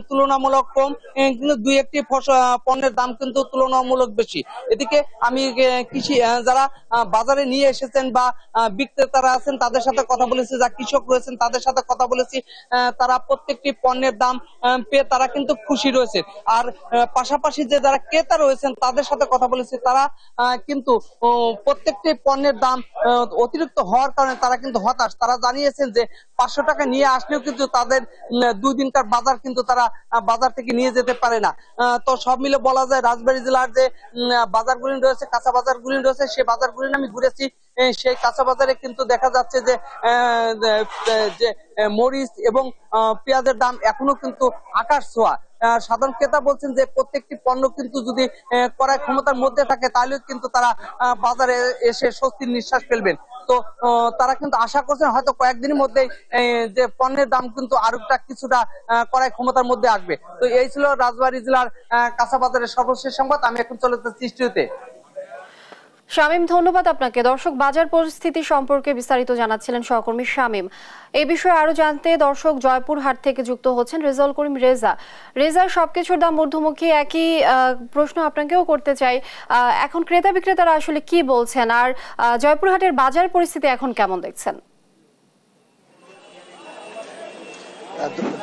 তুলনামূলক কম কিন্তু দুই একটি পণ্যের দাম কিন্তু তুলনামূলক বেশি এদিকে আমি কৃষি যারা বাজারে নিয়ে এসেছেন বা বা বিক্রেতারা আছেন তাদের সাথে কথা বলেছি যা কৃষক রয়েছেন তাদের সাথে কথা বলেছি তারা প্রত্যেকটি পণ্যের দাম পেয়ে তারা কিন্তু খুশি রয়েছে আর পাশাপাশি যে যারা ক্রেতা রয়েছেন তাদের সাথে কথা বলেছি তারা কিন্তু প্রত্যেকটি পণ্যের দাম অতিরিক্ত হওয়ার কারণে তারা কিন্তু হতাশ তারা জানিয়েছেন যে পাঁচশো টাকা নিয়ে আসলেও কিন্তু তাদের দুই দিনকার বাজার কিন্তু তারা বাজার থেকে নিয়ে যেতে পারে না তো সব মিলে বলা যায় রাজবাড়ী জেলার যে বাজারগুলি রয়েছে কাঁচা বাজারগুলি রয়েছে সে বাজারগুলি আমি ঘুরেছি সেই কাঁচা বাজারে কিন্তু দেখা যাচ্ছে যে মরিচ এবং পেঁয়াজের দাম এখনো কিন্তু আকাশ ছোঁয়া সাধারণ ক্রেতা বলছেন যে প্রত্যেকটি পণ্য কিন্তু যদি করায় ক্ষমতার মধ্যে থাকে তাহলে কিন্তু তারা বাজারে এসে স্বস্তির নিঃশ্বাস ফেলবেন তো তারা কিন্তু আশা করছেন হয়তো কয়েকদিনের মধ্যে যে পণ্যের দাম কিন্তু আরোটা কিছুটা করায় ক্ষমতার মধ্যে আসবে তো এই ছিল রাজবাড়ী জেলার কাঁচা বাজারের সর্বশেষ সংবাদ আমি এখন চলে যাচ্ছি স্টুডিওতে শামীম ধন্যবাদ আপনাকে দর্শক বাজার পরিস্থিতি সম্পর্কে বিস্তারিত জানাচ্ছিলেন সহকর্মী শামীম এই বিষয়ে আরো জানতে দর্শক জয়পুরহাট থেকে যুক্ত হচ্ছেন রেজল করিম রেজা রেজা সবকিছুর দাম মধ্যমুখী একই প্রশ্ন আপনাকেও করতে চাই এখন ক্রেতা বিক্রেতারা আসলে কি বলছেন আর জয়পুরহাটের বাজার পরিস্থিতি এখন কেমন দেখছেন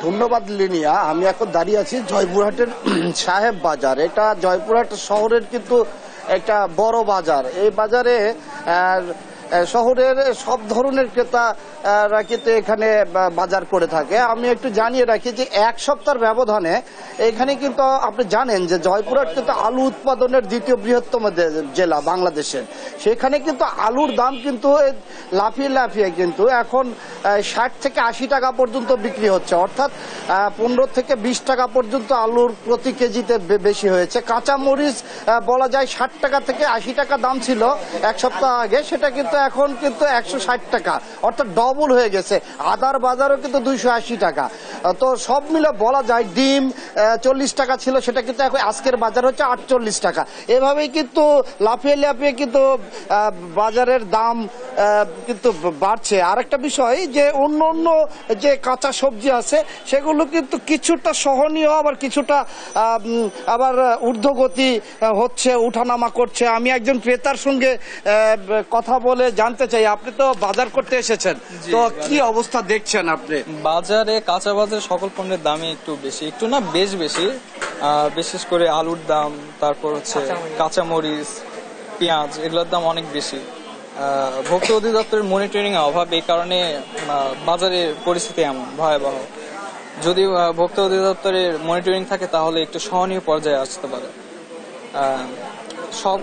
ধন্যবাদ লিনিয়া আমি এখন দাঁড়িয়ে আছি জয়পুরহাটের সাহেব বাজার এটা জয়পুরহাট শহরের কিন্তু একটা বড় বাজার এই বাজারে শহরের সব ধরনের ক্রেতারা কিন্তু এখানে বাজার করে থাকে আমি একটু জানিয়ে রাখি যে এক সপ্তাহের ব্যবধানে এখানে কিন্তু আপনি জানেন যে জয়পুরহাট কিন্তু আলু উৎপাদনের দ্বিতীয় বৃহত্তম জেলা বাংলাদেশের সেখানে কিন্তু আলুর দাম কিন্তু লাফিয়ে লাফিয়ে কিন্তু এখন ষাট থেকে আশি টাকা পর্যন্ত বিক্রি হচ্ছে অর্থাৎ পনেরো থেকে বিশ টাকা পর্যন্ত আলুর প্রতি কেজিতে বেশি হয়েছে কাঁচামরিচ বলা যায় ষাট টাকা থেকে আশি টাকা দাম ছিল এক সপ্তাহ আগে সেটা কিন্তু এখন কিন্তু একশো ষাট টাকা অর্থাৎ ডবল হয়ে গেছে আদার বাজারও কিন্তু দুইশো আশি টাকা তো সব মিলে বলা যায় ডিম চল্লিশ টাকা ছিল সেটা কিন্তু এখন আজকের বাজার হচ্ছে আটচল্লিশ টাকা এভাবেই কিন্তু লাফিয়ে লাফিয়ে কিন্তু বাজারের দাম কিন্তু বাড়ছে আরেকটা বিষয় যে অন্য অন্য যে কাঁচা সবজি আছে সেগুলো কিন্তু কিছুটা সহনীয় আবার কিছুটা আবার ঊর্ধ্বগতি হচ্ছে উঠানামা করছে আমি একজন ক্রেতার সঙ্গে কথা বলে জানতে চাই আপনি তো বাজার করতে এসেছেন তো কি অবস্থা দেখছেন আপনি বাজারে কাঁচা বাজারে সকল পণ্যের দামই একটু বেশি একটু না বেশ বেশি বিশেষ করে আলুর দাম তারপর হচ্ছে কাঁচামরিচ পেঁয়াজ এগুলোর দাম অনেক বেশি ভোক্ত অধিদপ্তরের মনিটরিং অভাব এই কারণে বাজারে পরিস্থিতি এমন ভয়াবহ যদি ভোক্ত অধিদপ্তরের মনিটরিং থাকে তাহলে একটু সহনীয় পর্যায়ে আসতে পারে সব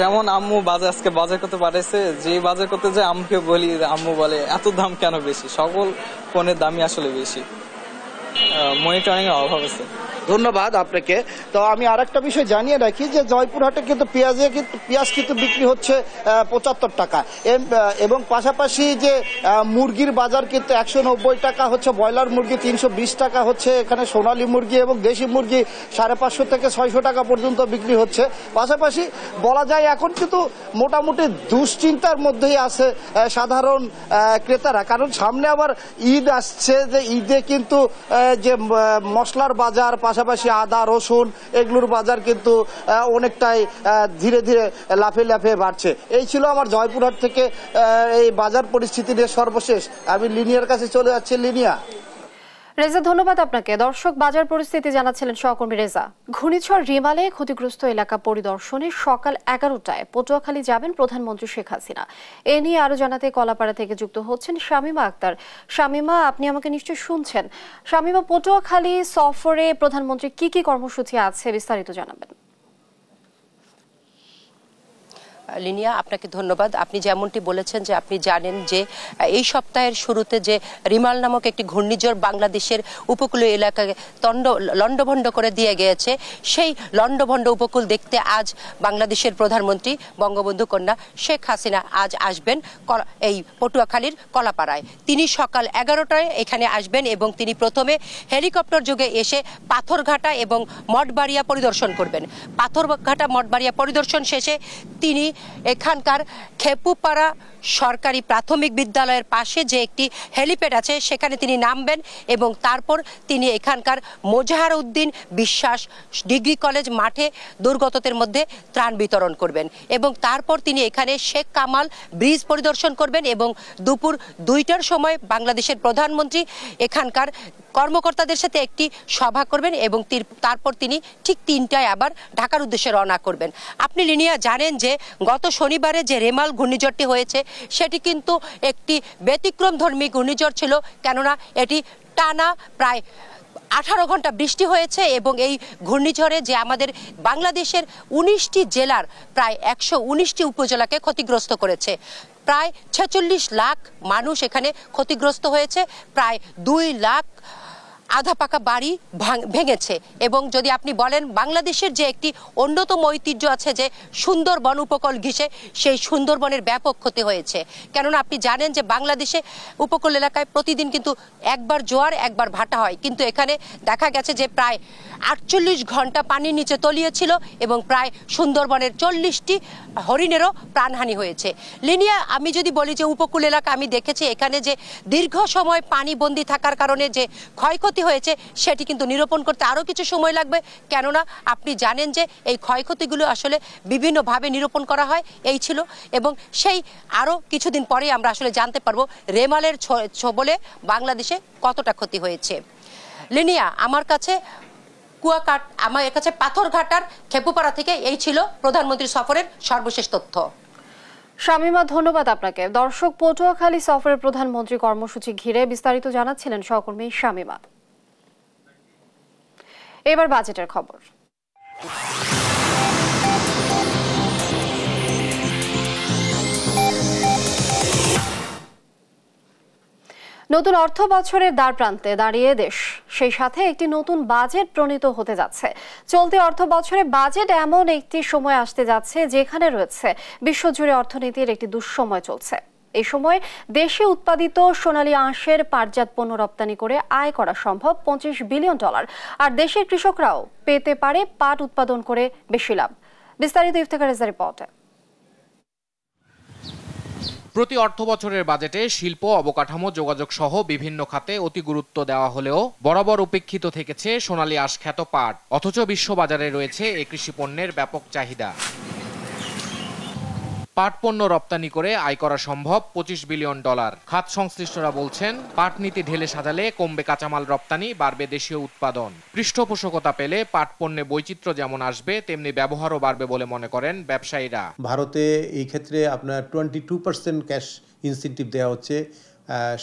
যেমন আম্মু বাজার আজকে বাজার করতে পারেছে যে বাজার করতে যে আমকে বলি আম্মু বলে এত দাম কেন বেশি সকল ফোনের দামই আসলে বেশি মনিটরিং এর অভাব আছে ধন্যবাদ আপনাকে তো আমি আর একটা বিষয় জানিয়ে রাখি যে জয়পুরহাটে কিন্তু পেঁয়াজে কিন্তু পেঁয়াজ কিন্তু বিক্রি হচ্ছে পঁচাত্তর টাকা এবং পাশাপাশি যে মুরগির বাজার কিন্তু একশো নব্বই টাকা হচ্ছে ব্রয়লার মুরগি তিনশো বিশ টাকা হচ্ছে এখানে সোনালী মুরগি এবং দেশি মুরগি সাড়ে পাঁচশো থেকে ছয়শো টাকা পর্যন্ত বিক্রি হচ্ছে পাশাপাশি বলা যায় এখন কিন্তু মোটামুটি দুশ্চিন্তার মধ্যেই আছে সাধারণ ক্রেতারা কারণ সামনে আবার ঈদ আসছে যে ঈদে কিন্তু যে মশলার বাজার পাশাপাশি আদা রসুন এগুলোর বাজার কিন্তু অনেকটাই ধীরে ধীরে লাফে লাফে বাড়ছে এই ছিল আমার জয়পুরহাট থেকে এই বাজার পরিস্থিতি নিয়ে সর্বশেষ আমি লিনিয়ার কাছে চলে যাচ্ছি লিনিয়া রেজা ধন্যবাদ আপনাকে দর্শক বাজার পরিস্থিতি জানাচ্ছিলেন সহকর্মী রেজা ঘূর্ণিঝড় রিমালে ক্ষতিগ্রস্ত এলাকা পরিদর্শনে সকাল এগারোটায় পটুয়াখালী যাবেন প্রধানমন্ত্রী শেখ হাসিনা এ নিয়ে আরো জানাতে কলাপাড়া থেকে যুক্ত হচ্ছেন শামিমা আক্তার শামিমা আপনি আমাকে নিশ্চয় শুনছেন শামিমা পটুয়াখালী সফরে প্রধানমন্ত্রী কি কি কর্মসূচি আছে বিস্তারিত জানাবেন লিনিয়া আপনাকে ধন্যবাদ আপনি যেমনটি বলেছেন যে আপনি জানেন যে এই সপ্তাহের শুরুতে যে রিমাল নামক একটি ঘূর্ণিঝড় বাংলাদেশের উপকূলীয় এলাকায় তন্ড লণ্ডভণ্ড করে দিয়ে গিয়েছে সেই লণ্ডভণ্ড উপকূল দেখতে আজ বাংলাদেশের প্রধানমন্ত্রী বঙ্গবন্ধু কন্যা শেখ হাসিনা আজ আসবেন এই পটুয়াখালীর কলাপাড়ায় তিনি সকাল এগারোটায় এখানে আসবেন এবং তিনি প্রথমে হেলিকপ্টার যুগে এসে পাথরঘাটা এবং মঠবাড়িয়া পরিদর্শন করবেন পাথরঘাটা মঠবাড়িয়া পরিদর্শন শেষে তিনি এখানকার খেপুপাড়া সরকারি প্রাথমিক বিদ্যালয়ের পাশে যে একটি হেলিপ্যাড আছে সেখানে তিনি নামবেন এবং তারপর তিনি এখানকার মোজাহার উদ্দিন বিশ্বাস ডিগ্রি কলেজ মাঠে দুর্গতদের মধ্যে ত্রাণ বিতরণ করবেন এবং তারপর তিনি এখানে শেখ কামাল ব্রিজ পরিদর্শন করবেন এবং দুপুর দুইটার সময় বাংলাদেশের প্রধানমন্ত্রী এখানকার কর্মকর্তাদের সাথে একটি সভা করবেন এবং তারপর তিনি ঠিক তিনটায় আবার ঢাকার উদ্দেশ্যে রওনা করবেন আপনি লিনিয়া জানেন যে গত শনিবারে যে রেমাল ঘূর্ণিঝড়টি হয়েছে সেটি কিন্তু একটি ব্যতিক্রম ধর্মী ঘূর্ণিঝড় ছিল কেননা এটি টানা প্রায় আঠারো ঘন্টা বৃষ্টি হয়েছে এবং এই ঘূর্ণিঝড়ে যে আমাদের বাংলাদেশের উনিশটি জেলার প্রায় একশো উনিশটি উপজেলাকে ক্ষতিগ্রস্ত করেছে প্রায় ছেচল্লিশ লাখ মানুষ এখানে ক্ষতিগ্রস্ত হয়েছে প্রায় দুই লাখ আধা পাকা বাড়ি ভেঙেছে এবং যদি আপনি বলেন বাংলাদেশের যে একটি অন্যতম ঐতিহ্য আছে যে সুন্দরবন উপকূল ঘিসে সেই সুন্দরবনের ব্যাপক ক্ষতি হয়েছে কেননা আপনি জানেন যে বাংলাদেশে উপকূল এলাকায় প্রতিদিন কিন্তু একবার জোয়ার একবার ভাটা হয় কিন্তু এখানে দেখা গেছে যে প্রায় আটচল্লিশ ঘন্টা পানির নিচে তলিয়েছিল এবং প্রায় সুন্দরবনের চল্লিশটি হরিণেরও প্রাণহানি হয়েছে লিনিয়া আমি যদি বলি যে উপকূল এলাকা আমি দেখেছি এখানে যে দীর্ঘ সময় পানি বন্দি থাকার কারণে যে ক্ষয়ক্ষতি হয়েছে সেটি কিন্তু নিরূপণ করতে আরও কিছু সময় লাগবে কেননা আপনি জানেন যে এই ক্ষয়ক্ষতিগুলো আসলে বিভিন্নভাবে নিরূপণ করা হয় এই ছিল এবং সেই আরও কিছুদিন পরে আমরা আসলে জানতে পারবো রেমালের ছবলে বাংলাদেশে কতটা ক্ষতি হয়েছে লিনিয়া আমার কাছে কুয়াকাট আমার কাছে পাথরঘাটার খেপুপাড়া থেকে এই ছিল প্রধানমন্ত্রী সফরের সর্বশেষ তথ্য শামিমা ধন্যবাদ আপনাকে দর্শক পটুয়াখালী সফরের প্রধানমন্ত্রী কর্মসূচি ঘিরে বিস্তারিত জানাচ্ছিলেন সহকর্মী শামিমা এবার বাজেটের খবর নতুন অর্থ বছরের দ্বার প্রান্তে দাঁড়িয়ে দেশ সেই সাথে একটি নতুন বাজেট প্রণীত হতে যাচ্ছে চলতি অর্থ বছরে বাজেট এমন একটি সময় আসতে যাচ্ছে যেখানে রয়েছে বিশ্বজুড়ে অর্থনীতির একটি দুঃসময় চলছে এই সময় দেশে উৎপাদিত সোনালী আঁশের পারজাত পণ্য রপ্তানি করে আয় করা সম্ভব পঁচিশ বিলিয়ন ডলার আর দেশের কৃষকরাও পেতে পারে পাট উৎপাদন করে বেশি লাভ বিস্তারিত ইফতেকার রিপোর্টে প্রতি অর্থ বছরের বাজেটে শিল্প অবকাঠামো যোগাযোগ সহ বিভিন্ন খাতে অতি গুরুত্ব দেওয়া হলেও বরাবর উপেক্ষিত থেকেছে সোনালী আশখ্যাত পাট অথচ বিশ্ববাজারে রয়েছে এ কৃষি পণ্যের ব্যাপক চাহিদা পাট পণ্য রপ্তানি করে আয় করা সম্ভব পঁচিশ বিলিয়ন ডলার খাত সংশ্লিষ্টরা বলছেন পাট নীতি ঢেলে সাজালে কমবে কাঁচামাল রপ্তানি বাড়বে দেশীয় উৎপাদন পৃষ্ঠপোষকতা পেলে পাট পণ্যে বৈচিত্র্য যেমন আসবে তেমনি ব্যবহারও বাড়বে বলে মনে করেন ব্যবসায়ীরা ভারতে এই ক্ষেত্রে আপনার twenty two percent cash incentive দেওয়া হচ্ছে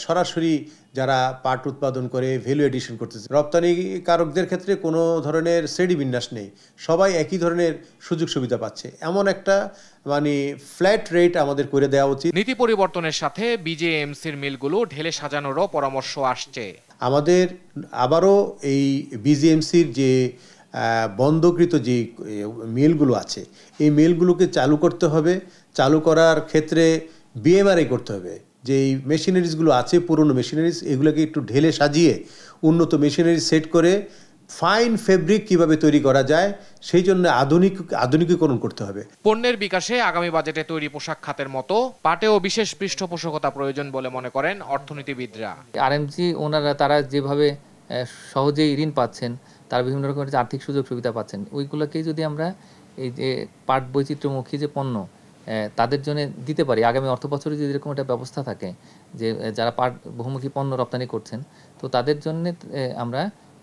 সরাসরি যারা পাট উৎপাদন করে ভ্যালু এডিশন করতেছে রপ্তানিকারকদের ক্ষেত্রে কোনো ধরনের বিন্যাস নেই সবাই একই ধরনের সুযোগ সুবিধা পাচ্ছে এমন একটা মানে ফ্ল্যাট রেট আমাদের করে দেওয়া উচিত নীতি পরিবর্তনের সাথে বিজেএমসির মিলগুলো ঢেলে সাজানোরও পরামর্শ আসছে আমাদের আবারও এই বিজেএমসির যে বন্ধকৃত যে মিলগুলো আছে এই মিলগুলোকে চালু করতে হবে চালু করার ক্ষেত্রে বিএমআরআই করতে হবে যে এই মেশিনারিজগুলো আছে পুরনো মেশিনারিজ এগুলোকে একটু ঢেলে সাজিয়ে উন্নত মেশিনারি সেট করে ফাইন ফেব্রিক কিভাবে তৈরি করা যায় সেই জন্য আধুনিক আধুনিকীকরণ করতে হবে পণ্যের বিকাশে আগামী বাজেটে তৈরি পোশাক খাতের মতো পাটেও বিশেষ পৃষ্ঠপোষকতা প্রয়োজন বলে মনে করেন অর্থনীতিবিদরা আরএমসি ওনারা তারা যেভাবে সহজেই ঋণ পাচ্ছেন তারা বিভিন্ন রকমের আর্থিক সুযোগ সুবিধা পাচ্ছেন ওইগুলোকেই যদি আমরা এই যে পাট বৈচিত্র্যমুখী যে পণ্য তাদের জন্য দিতে পারি আগামী অর্থ বছরে যদি এরকম একটা ব্যবস্থা থাকে যে যারা পাট বহুমুখী পণ্য রপ্তানি করছেন তো তাদের জন্য আমরা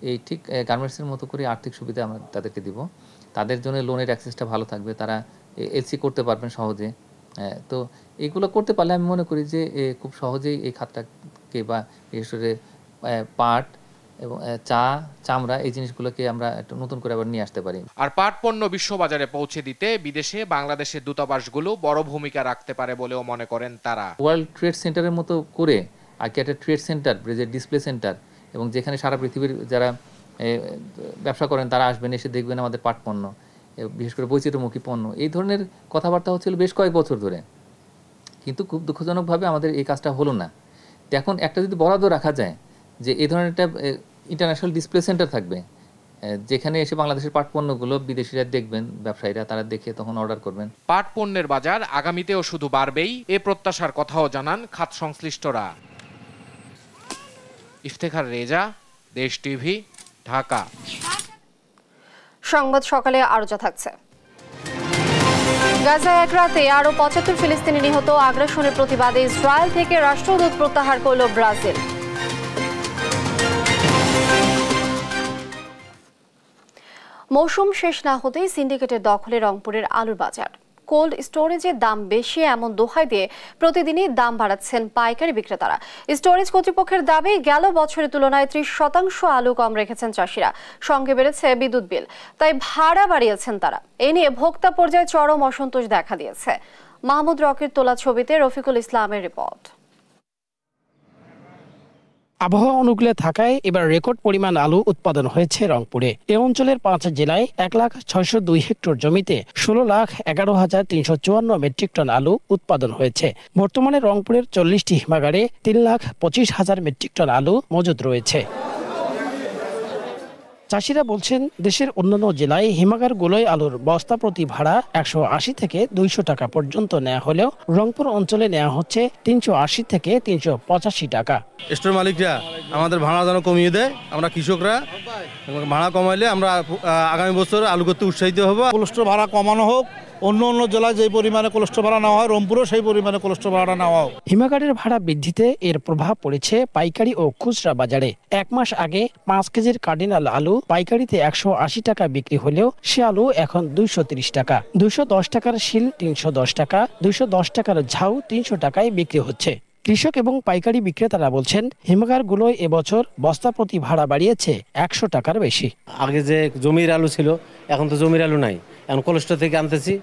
এই ঠিক গার্মেন্টসের মতো করে আর্থিক সুবিধা আমরা তাদেরকে দিব তাদের জন্য লোনের অ্যাক্সেসটা ভালো থাকবে তারা এলসি করতে পারবেন সহজে তো এইগুলো করতে পারলে আমি মনে করি যে খুব সহজেই এই খাতটাকে বা বিশেষ করে পাট এবং চা চামড়া এই জিনিসগুলোকে আমরা একটু নতুন করে আবার নিয়ে আসতে পারি আর পাট পণ্য বিশ্ববাজারে পৌঁছে দিতে বিদেশে বাংলাদেশের দূতাবাসগুলো বড় ভূমিকা রাখতে পারে বলেও মনে করেন তারা ওয়ার্ল্ড ট্রেড সেন্টারের মতো করে আর কি একটা ট্রেড সেন্টার ব্রিজের ডিসপ্লে সেন্টার এবং যেখানে সারা পৃথিবীর যারা ব্যবসা করেন তারা আসবেন এসে দেখবেন আমাদের পাট পণ্য বিশেষ করে বৈচিত্র্যমুখী পণ্য এই ধরনের কথাবার্তা হচ্ছিল বেশ কয়েক বছর ধরে কিন্তু খুব দুঃখজনকভাবে আমাদের এই কাজটা হলো না এখন একটা যদি বরাদ্দ রাখা যায় যে এই ধরনের একটা ইন্টারন্যাশনাল ডিসপ্লে সেন্টার থাকবে যেখানে এসে বাংলাদেশের পাট পণ্যগুলো বিদেশিরা দেখবেন ব্যবসায়ীরা তারা দেখে তখন অর্ডার করবেন পাট পণ্যের বাজার আগামীতেও শুধু বাড়বেই এ প্রত্যাশার কথাও জানান খাত সংশ্লিষ্টরা ইফতেখার রেজা দেশ টিভি ঢাকা সংবাদ সকালে আরো যা থাকছে গাজায় এক রাতে আরও পঁচাত্তর ফিলিস্তিনি নিহত আগ্রাসনের প্রতিবাদে ইসরায়েল থেকে রাষ্ট্রদূত প্রত্যাহার করল ব্রাজিল মৌসুম শেষ না হতেই সিন্ডিকেটের দখলে রংপুরের আলুর বাজার কোল্ড স্টোরেজের দাম বেশি এমন দোহাই দিয়ে প্রতিদিনই দাম বাড়াচ্ছেন পাইকারি বিক্রেতারা স্টোরেজ কর্তৃপক্ষের দাবি গেল বছরের তুলনায় ত্রিশ শতাংশ আলু কম রেখেছেন চাষিরা সঙ্গে বেড়েছে বিদ্যুৎ বিল তাই ভাড়া বাড়িয়েছেন তারা এ নিয়ে ভোক্তা পর্যায়ে চরম অসন্তোষ দেখা দিয়েছে মাহমুদ রকের তোলা ছবিতে রফিকুল ইসলামের রিপোর্ট আবহাওয়া অনুকূলে থাকায় এবার রেকর্ড পরিমাণ আলু উৎপাদন হয়েছে রংপুরে এ অঞ্চলের পাঁচ জেলায় এক লাখ ছয়শো দুই হেক্টর জমিতে ষোলো লাখ এগারো হাজার তিনশো চুয়ান্ন মেট্রিক টন আলু উৎপাদন হয়েছে বর্তমানে রংপুরের চল্লিশটি হিমাগারে তিন লাখ পঁচিশ হাজার মেট্রিক টন আলু মজুদ রয়েছে চাষিরা বলছেন দেশের অন্যান্য জেলায় হিমাগার গোলয় আলুর বস্তা প্রতি ভাড়া একশো আশি থেকে দুইশো টাকা পর্যন্ত নেওয়া হলেও রংপুর অঞ্চলে নেওয়া হচ্ছে তিনশো আশি থেকে তিনশো পঁচাশি টাকা স্টোর মালিকরা আমাদের ভাড়া যেন কমিয়ে দেয় আমরা কৃষকরা ভাড়া কমাইলে আমরা আগামী বছর আলু করতে উৎসাহিত হবো স্টোর ভাড়া কমানো হোক অন্য অন্য জেলায় যে পরিমাণে কোলেস্ট্রল ভাড়া নেওয়া হয় রংপুরেও সেই পরিমাণে কোলেস্ট্রল ভাড়া নেওয়া হয় হিমাগারের ভাড়া বৃদ্ধিতে এর প্রভাব পড়েছে পাইকারি ও খুচরা বাজারে এক মাস আগে পাঁচ কেজির কার্ডিনাল আলু পাইকারিতে একশো আশি টাকা বিক্রি হলেও সে আলু এখন দুইশো তিরিশ টাকা দুইশো দশ টাকার শিল তিনশো দশ টাকা দুইশো দশ টাকার ঝাউ তিনশো টাকায় বিক্রি হচ্ছে কৃষক এবং পাইকারি বিক্রেতারা বলছেন হিমঘরগুলো এবছর বস্তা প্রতি ভাড়া বাড়িয়েছে একশো টাকার বেশি আগে যে জমির আলু ছিল এখন তো জমির আলু নাই এখন কোলেস্ট্রল থেকে আনতেছি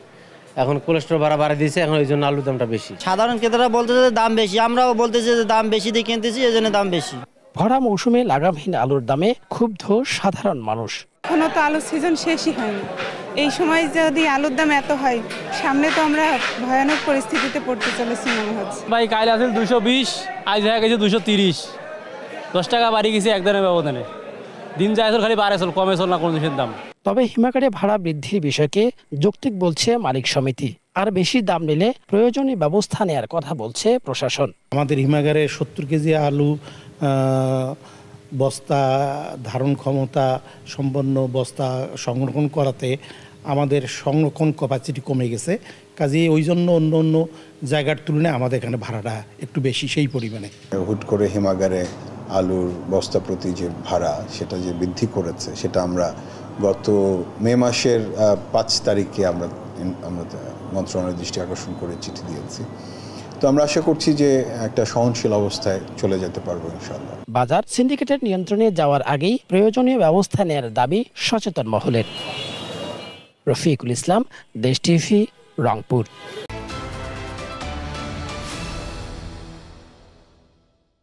এখন কোলেস্ট্রল ভাড়া বাড়া দিয়েছে এখন ওই জন্য আলুর দামটা বেশি সাধারণ ক্রেতারা বলতেছে দাম বেশি আমরাও বলতেছি যে দাম বেশি দিয়ে কিনতেছি এই জন্য দাম বেশি ভরা মৌসুমে লাগামহীন আলুর দামে ক্ষুব্ধ সাধারণ মানুষ এখনো তো আলুর সিজন শেষই হয়নি এই সময় যদি আলুর দাম এত হয় সামনে তো আমরা ভয়ানক পরিস্থিতিতে পড়তে চলেছি মনে হচ্ছে ভাই কাল আছে দুশো বিশ আজ দেখা গেছে দুশো তিরিশ দশ টাকা বাড়ি গেছে একদিনের ব্যবধানে দিন যায় খালি বাড়ে চল কমে চল না কোনো দিনের দাম তবে হিমাগারে ভাড়া বৃদ্ধির বিষয়কে যৌক্তিক বলছে মালিক সমিতি আর বেশি দাম নিলে প্রয়োজনীয় ব্যবস্থা নেওয়ার কথা বলছে প্রশাসন আমাদের হিমাগারে সত্তর কেজি আলু বস্তা ধারণ ক্ষমতা সম্পন্ন বস্তা সংরক্ষণ করাতে আমাদের সংরক্ষণ ক্যাপাসিটি কমে গেছে কাজে ওই জন্য অন্য অন্য জায়গার তুলনায় আমাদের এখানে ভাড়াটা একটু বেশি সেই পরিমাণে হুট করে হিমাগারে আলুর বস্তা প্রতি যে ভাড়া সেটা যে বৃদ্ধি করেছে সেটা আমরা গত মে মাসের পাঁচ তারিখে আমরা আমরা মন্ত্রণালয়ের দৃষ্টি আকর্ষণ করে চিঠি দিয়েছি তো আমরা আশা করছি যে একটা সহনশীল অবস্থায় চলে যেতে পারবো ইনশাল্লাহ বাজার সিন্ডিকেটের নিয়ন্ত্রণে যাওয়ার আগেই প্রয়োজনীয় ব্যবস্থা নেয়ার দাবি সচেতন মহলের রফিকুল ইসলাম দেশ টিভি রংপুর